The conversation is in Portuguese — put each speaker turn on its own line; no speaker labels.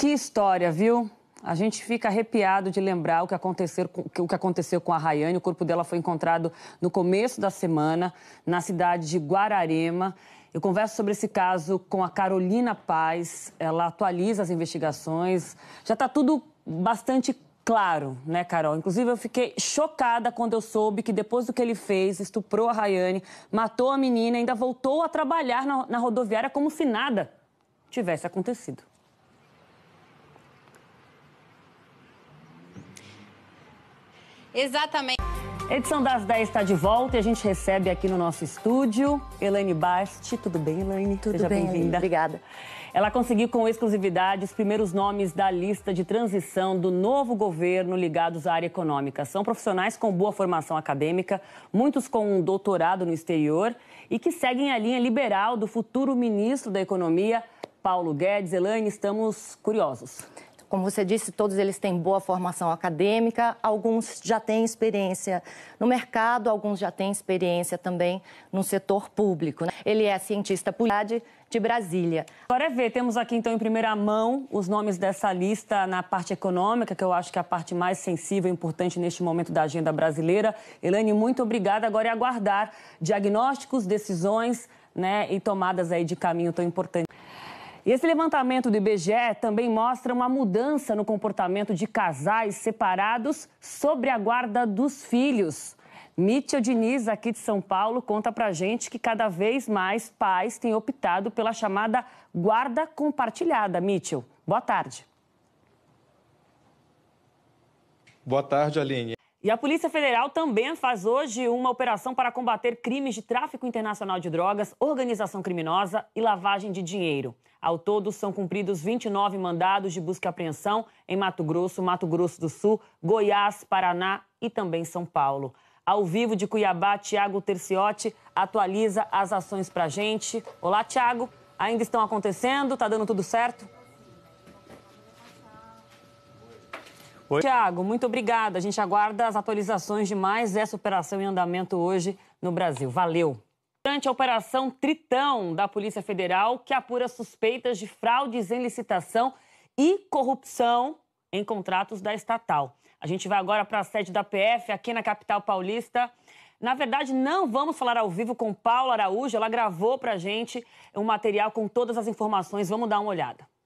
Que história, viu? A gente fica arrepiado de lembrar o que, aconteceu, o que aconteceu com a Rayane. O corpo dela foi encontrado no começo da semana, na cidade de Guararema. Eu converso sobre esse caso com a Carolina Paz. Ela atualiza as investigações. Já está tudo bastante claro, né, Carol? Inclusive, eu fiquei chocada quando eu soube que depois do que ele fez, estuprou a Rayane, matou a menina, ainda voltou a trabalhar na, na rodoviária como se nada tivesse acontecido. Exatamente. Edição das 10 está de volta e a gente recebe aqui no nosso estúdio Elaine Basti. Tudo bem, Elaine? Tudo Seja bem-vinda. Obrigada. Ela conseguiu com exclusividade os primeiros nomes da lista de transição do novo governo ligados à área econômica. São profissionais com boa formação acadêmica, muitos com um doutorado no exterior e que seguem a linha liberal do futuro ministro da Economia, Paulo Guedes. Elaine, estamos curiosos. Como você disse, todos eles têm boa formação acadêmica, alguns já têm experiência no mercado, alguns já têm experiência também no setor público. Né? Ele é cientista político de Brasília. Agora é ver, temos aqui então em primeira mão os nomes dessa lista na parte econômica, que eu acho que é a parte mais sensível e importante neste momento da agenda brasileira. Elaine, muito obrigada. Agora é aguardar diagnósticos, decisões né, e tomadas aí de caminho tão importantes. E esse levantamento do IBGE também mostra uma mudança no comportamento de casais separados sobre a guarda dos filhos. Mítia Diniz, aqui de São Paulo, conta pra gente que cada vez mais pais têm optado pela chamada guarda compartilhada. Mítia, boa tarde. Boa tarde, Aline. E a Polícia Federal também faz hoje uma operação para combater crimes de tráfico internacional de drogas, organização criminosa e lavagem de dinheiro. Ao todo, são cumpridos 29 mandados de busca e apreensão em Mato Grosso, Mato Grosso do Sul, Goiás, Paraná e também São Paulo. Ao vivo de Cuiabá, Tiago Terciotti atualiza as ações para gente. Olá, Tiago. Ainda estão acontecendo? Tá dando tudo certo? Oi? Tiago, muito obrigada. A gente aguarda as atualizações de mais essa operação em andamento hoje no Brasil. Valeu! Durante a Operação Tritão da Polícia Federal, que apura suspeitas de fraudes em licitação e corrupção em contratos da estatal. A gente vai agora para a sede da PF aqui na capital paulista. Na verdade, não vamos falar ao vivo com Paula Araújo. Ela gravou para a gente um material com todas as informações. Vamos dar uma olhada.